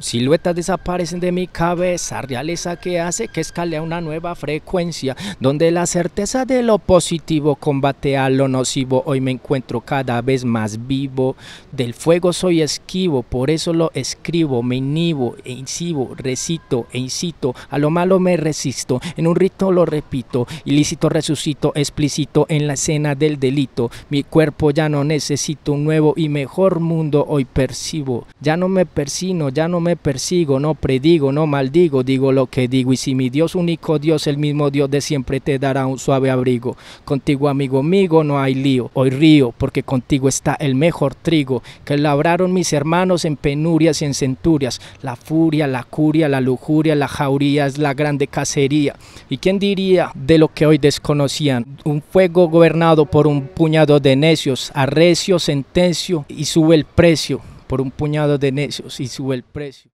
Siluetas desaparecen de mi cabeza, realeza que hace que escale a una nueva frecuencia, donde la certeza de lo positivo combate a lo nocivo. Hoy me encuentro cada vez más vivo, del fuego soy esquivo, por eso lo escribo, me inhibo e incibo, recito e incito, a lo malo me resisto, en un rito lo repito, ilícito resucito, explícito en la escena del delito. Mi cuerpo ya no necesito un nuevo y mejor mundo, hoy percibo, ya no me persino, ya no me me persigo, no predigo, no maldigo, digo lo que digo. Y si mi Dios único Dios, el mismo Dios de siempre te dará un suave abrigo. Contigo, amigo amigo, no hay lío. Hoy río, porque contigo está el mejor trigo que labraron mis hermanos en penurias y en centurias. La furia, la curia, la lujuria, la jauría es la grande cacería. ¿Y quién diría de lo que hoy desconocían? Un fuego gobernado por un puñado de necios, arrecio, sentencio y sube el precio por un puñado de necios y sube el precio.